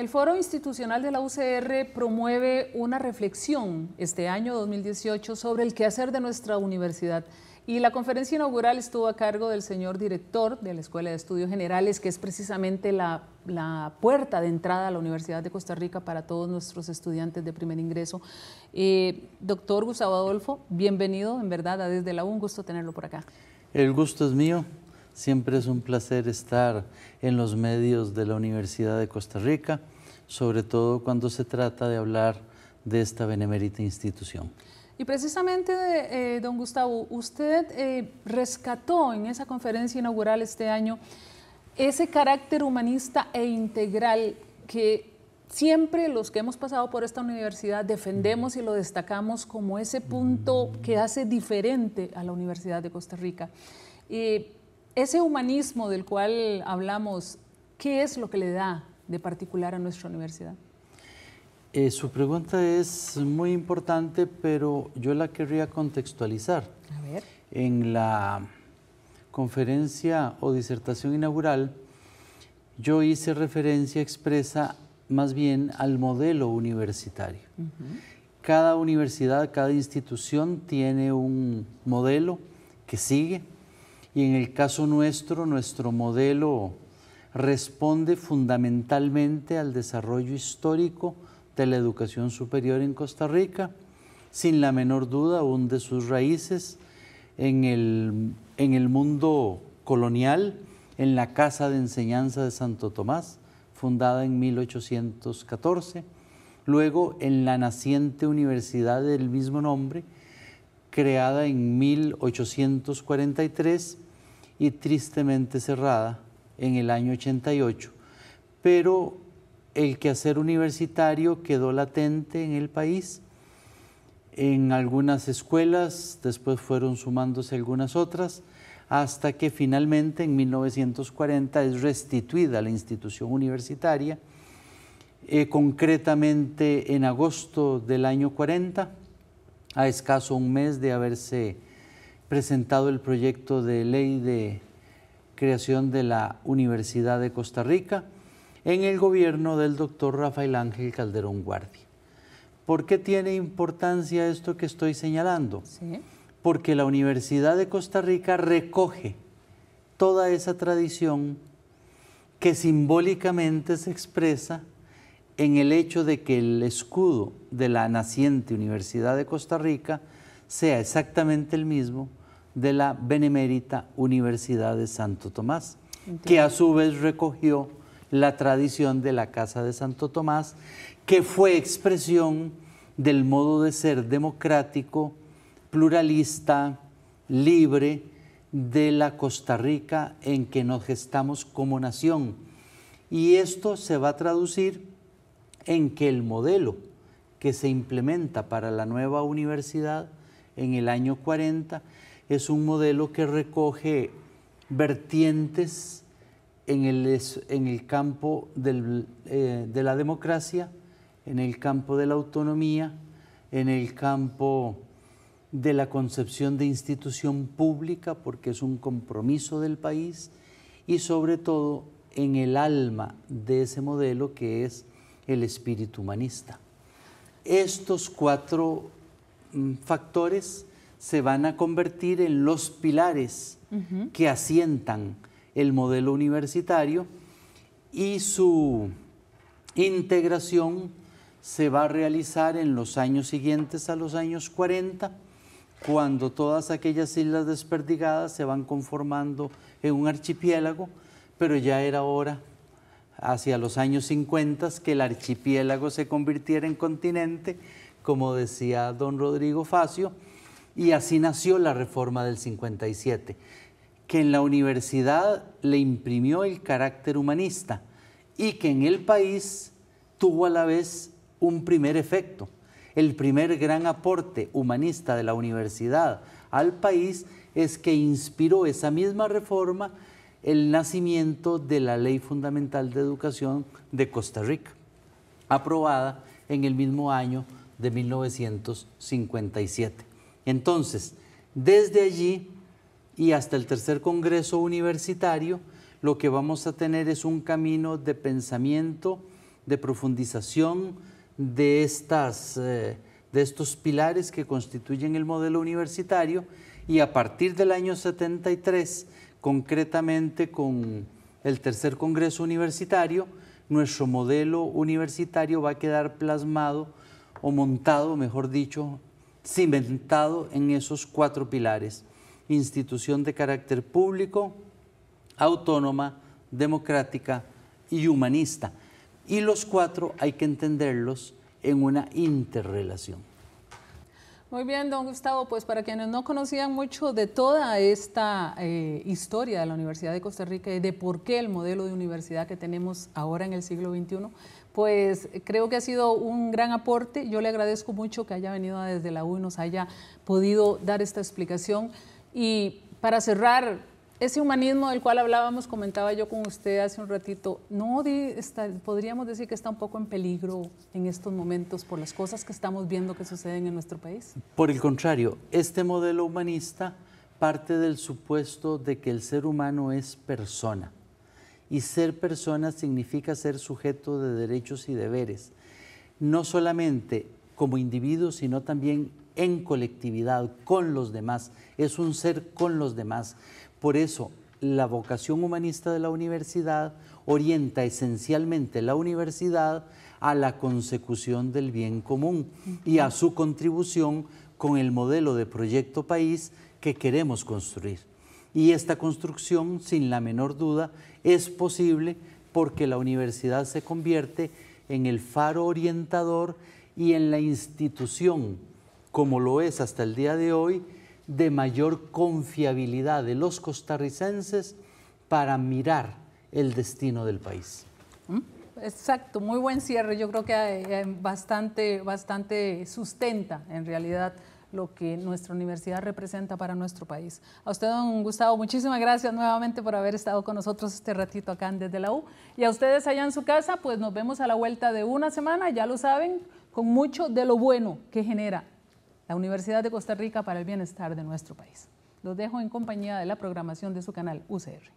El Foro Institucional de la UCR promueve una reflexión este año 2018 sobre el quehacer de nuestra universidad. Y la conferencia inaugural estuvo a cargo del señor director de la Escuela de Estudios Generales, que es precisamente la, puerta de entrada a la Universidad de Costa Rica para todos nuestros estudiantes de primer ingreso. Eh, doctor Gustavo Adolfo, bienvenido en verdad a Desde la un gusto tenerlo por acá. El gusto es mío. Siempre es un placer estar en los medios de la Universidad de Costa Rica, sobre todo cuando se trata de hablar de esta benemérita institución. Y precisamente, eh, eh, don Gustavo, usted eh, rescató en esa conferencia inaugural este año ese carácter humanista e integral que siempre los que hemos pasado por esta universidad defendemos y lo destacamos como ese punto que hace diferente a la Universidad de Costa Rica. Ese humanismo del cual hablamos, ¿qué es lo que le da de particular a nuestra universidad? Eh, su pregunta es muy importante, pero yo la querría contextualizar. A ver. En la conferencia o disertación inaugural, yo hice referencia expresa más bien al modelo universitario. Cada universidad, cada institución tiene un modelo que sigue, y en el caso nuestro, nuestro modelo responde fundamentalmente al desarrollo histórico de la educación superior en Costa Rica, sin la menor duda, aún de sus raíces en el, en el mundo colonial, en la Casa de Enseñanza de Santo Tomás, fundada en 1814, luego en la naciente universidad del mismo nombre, creada en 1843 y tristemente cerrada en el año 88. Pero el quehacer universitario quedó latente en el país. En algunas escuelas, después fueron sumándose algunas otras, hasta que finalmente en 1940 es restituida la institución universitaria, eh, concretamente en agosto del año 40 a escaso un mes de haberse presentado el proyecto de ley de creación de la Universidad de Costa Rica en el gobierno del doctor Rafael Ángel Calderón Guardia. ¿Por qué tiene importancia esto que estoy señalando? Porque la Universidad de Costa Rica recoge toda esa tradición que simbólicamente se expresa en el hecho de que el escudo de la naciente Universidad de Costa Rica sea exactamente el mismo de la Benemérita Universidad de Santo Tomás, que a su vez recogió la tradición de la Casa de Santo Tomás, que fue expresión del modo de ser democrático, pluralista, libre de la Costa Rica en que nos gestamos como nación. Y esto se va a traducir en que el modelo que se implementa para la nueva universidad en el año 40 es un modelo que recoge vertientes en el, en el campo eh, de la democracia, en el campo de la autonomía, en el campo de la concepción de institución pública, porque es un compromiso del país, y sobre todo en el alma de ese modelo que es el espíritu humanista. Estos cuatro mm, factores se van a convertir en los pilares que asientan el modelo universitario y su integración se va a realizar en los años siguientes a los años 40, cuando todas aquellas islas desperdigadas se van conformando en un archipiélago, pero ya era hora hacia los años 50 que el archipiélago se convirtiera en continente, como decía don Rodrigo Facio, y así nació la reforma del 57, que en la universidad le imprimió el carácter humanista y que en el país tuvo a la vez un primer efecto. El primer gran aporte humanista de la universidad al país es que inspiró esa misma reforma el nacimiento de la Ley Fundamental de Educación de Costa Rica, aprobada en el mismo año de 1957. Entonces, desde allí y hasta el tercer Congreso Universitario, lo que vamos a tener es un camino de pensamiento, de profundización de, eh, de estos pilares que constituyen el modelo universitario y a partir del año 73, concretamente con el tercer Congreso Universitario, nuestro modelo universitario va a quedar plasmado o montado, mejor dicho, cimentado en esos cuatro pilares. Institución de carácter público, autónoma, democrática y humanista. Y los cuatro hay que entenderlos en una interrelación. Muy bien, don Gustavo, pues para quienes no conocían mucho de toda esta eh, historia de la Universidad de Costa Rica y de por qué el modelo de universidad que tenemos ahora en el siglo XXI, pues creo que ha sido un gran aporte. Yo le agradezco mucho que haya venido desde la U y nos haya podido dar esta explicación. Y para cerrar, ese humanismo del cual hablábamos, comentaba yo con usted hace un ratito, no podríamos decir que está un poco en peligro en estos momentos por las cosas que estamos viendo que suceden en nuestro país. Por el contrario, este modelo humanista parte del supuesto de que el ser humano es persona y ser persona significa ser sujeto de derechos y deberes, no solamente como individuo, sino también en colectividad, con los demás, es un ser con los demás. Por eso, la vocación humanista de la universidad orienta esencialmente la universidad a la consecución del bien común y a su contribución con el modelo de proyecto país que queremos construir. Y esta construcción, sin la menor duda, es posible porque la universidad se convierte en el faro orientador y en la institución, como lo es hasta el día de hoy, de mayor confiabilidad de los costarricenses para mirar el destino del país. ¿Mm? Exacto, muy buen cierre. Yo creo que bastante, bastante sustenta en realidad lo que nuestra universidad representa para nuestro país. A usted, don Gustavo, muchísimas gracias nuevamente por haber estado con nosotros este ratito acá desde la U. Y a ustedes allá en su casa, pues nos vemos a la vuelta de una semana, ya lo saben, con mucho de lo bueno que genera la Universidad de Costa Rica para el Bienestar de nuestro país. Los dejo en compañía de la programación de su canal UCR.